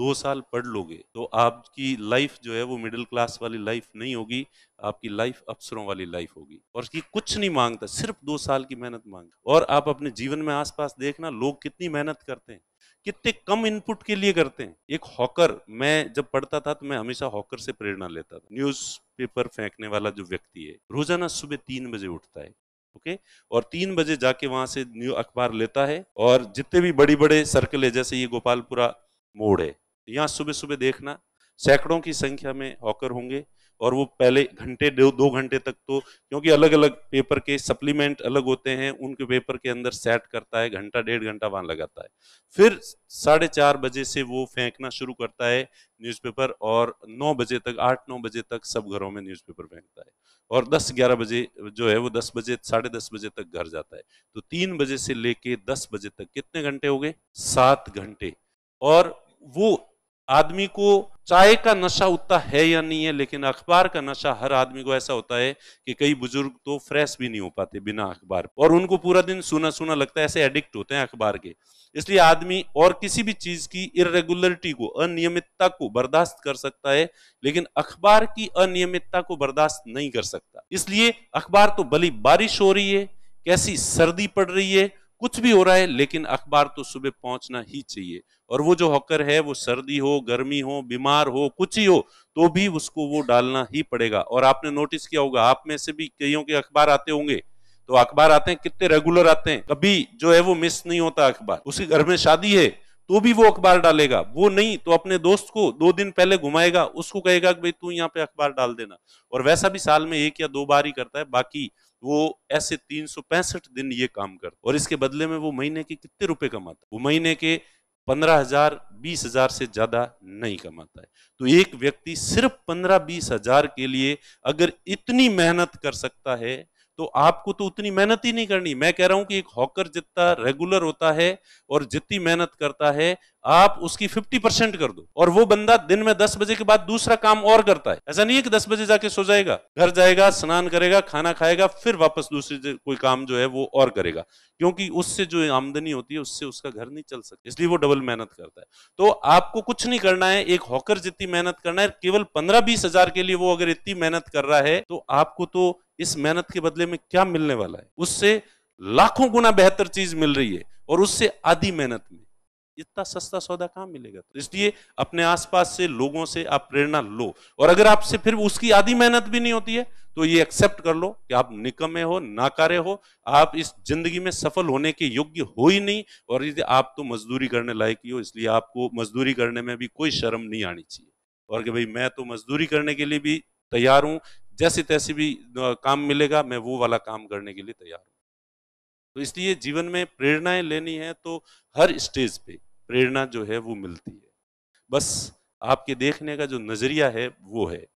दो साल पढ़ लोगे तो आपकी लाइफ जो है वो मिडिल क्लास वाली लाइफ नहीं होगी आपकी लाइफ अफसरों वाली लाइफ होगी और उसकी कुछ नहीं मांगता सिर्फ दो साल की मेहनत मांग और आप अपने जीवन में आसपास देखना लोग कितनी मेहनत करते हैं कितने कम इनपुट के लिए करते हैं एक हॉकर मैं जब पढ़ता था तो मैं हमेशा हॉकर से प्रेरणा लेता था न्यूज पेपर फेंकने वाला जो व्यक्ति है रोजाना सुबह तीन बजे उठता है ओके okay? और तीन बजे जाके वहां से न्यू अखबार लेता है और जितने भी बड़ी बड़े सर्कल है जैसे ये गोपालपुरा मोड़ है यहाँ सुबह सुबह देखना सैकड़ों की संख्या में हॉकर होंगे और वो पहले घंटे दो दो घंटे तक तो क्योंकि अलग अलग पेपर के सप्लीमेंट अलग होते हैं उनके पेपर के अंदर सेट करता है घंटा डेढ़ घंटा वहां लगाता है फिर साढ़े चार बजे से वो फेंकना शुरू करता है न्यूज़पेपर और नौ बजे तक आठ नौ बजे तक सब घरों में न्यूज़पेपर फेंकता है और दस ग्यारह बजे जो है वो दस बजे साढ़े दस बजे तक घर जाता है तो तीन बजे से लेके दस बजे तक कितने घंटे हो गए सात घंटे और वो आदमी को चाय का नशा उतना है या नहीं है लेकिन अखबार का नशा हर आदमी को ऐसा होता है कि कई बुजुर्ग तो फ्रेश भी नहीं हो पाते बिना अखबार और उनको पूरा दिन सुना सुना लगता है ऐसे एडिक्ट होते हैं अखबार के इसलिए आदमी और किसी भी चीज की इरेगुलरिटी को अनियमितता को बर्दाश्त कर सकता है लेकिन अखबार की अनियमितता को बर्दाश्त नहीं कर सकता इसलिए अखबार तो भली बारिश हो रही है कैसी सर्दी पड़ रही है कुछ भी हो रहा है लेकिन अखबार तो सुबह पहुंचना ही चाहिए और वो जो हॉकर है वो सर्दी हो गर्मी हो बीमार हो कुछ ही हो तो भी उसको वो डालना ही पड़ेगा और आपने नोटिस किया होगा आप में से भी कईयों के अखबार आते होंगे तो अखबार आते हैं कितने रेगुलर आते हैं कभी जो है वो मिस नहीं होता अखबार उसके घर में शादी है तो भी वो अखबार डालेगा वो नहीं तो अपने दोस्त को दो दिन पहले घुमाएगा उसको कहेगा कि भाई तू यहाँ पे अखबार डाल देना और वैसा भी साल में एक या दो बार ही करता है बाकी वो ऐसे तीन दिन ये काम कर और इसके बदले में वो महीने के कितने रुपए कमाता है वो महीने के पंद्रह हजार बीस हजार से ज्यादा नहीं कमाता है तो एक व्यक्ति सिर्फ पंद्रह बीस हजार के लिए अगर इतनी मेहनत कर सकता है तो आपको तो उतनी मेहनत ही नहीं करनी मैं कह रहा हूं कि एक हॉकर जितना रेगुलर होता है और जितनी मेहनत करता है आप उसकी 50 परसेंट कर दो और वो बंदा दिन में 10 बजे के बाद दूसरा काम और करता है ऐसा नहीं है कि 10 बजे जाके सो जाएगा घर जाएगा स्नान करेगा खाना खाएगा फिर वापस दूसरे कोई काम जो है वो और करेगा क्योंकि उससे जो आमदनी होती है उससे उसका घर नहीं चल सकता इसलिए वो डबल मेहनत करता है तो आपको कुछ नहीं करना है एक हॉकर जितनी मेहनत करना है केवल पंद्रह बीस हजार के लिए वो अगर इतनी मेहनत कर रहा है तो आपको तो इस मेहनत के बदले में क्या मिलने वाला है उससे लाखों गुना बेहतर चीज मिल रही है और उससे आधी मेहनत में इतना सस्ता सौदा कहाँ मिलेगा तो इसलिए अपने आसपास से लोगों से आप प्रेरणा लो और अगर आपसे फिर उसकी आधी मेहनत भी नहीं होती है तो ये एक्सेप्ट कर लो कि आप निकमे हो नाकारे हो आप इस जिंदगी में सफल होने के योग्य हो ही नहीं और आप तो मजदूरी करने लायक ही हो इसलिए आपको मजदूरी करने में भी कोई शर्म नहीं आनी चाहिए और कि भाई मैं तो मजदूरी करने के लिए भी तैयार हूँ जैसे तैसे भी काम मिलेगा मैं वो वाला काम करने के लिए तैयार हूँ तो इसलिए जीवन में प्रेरणाएं लेनी है तो हर स्टेज पे प्रेरणा जो है वो मिलती है बस आपके देखने का जो नज़रिया है वो है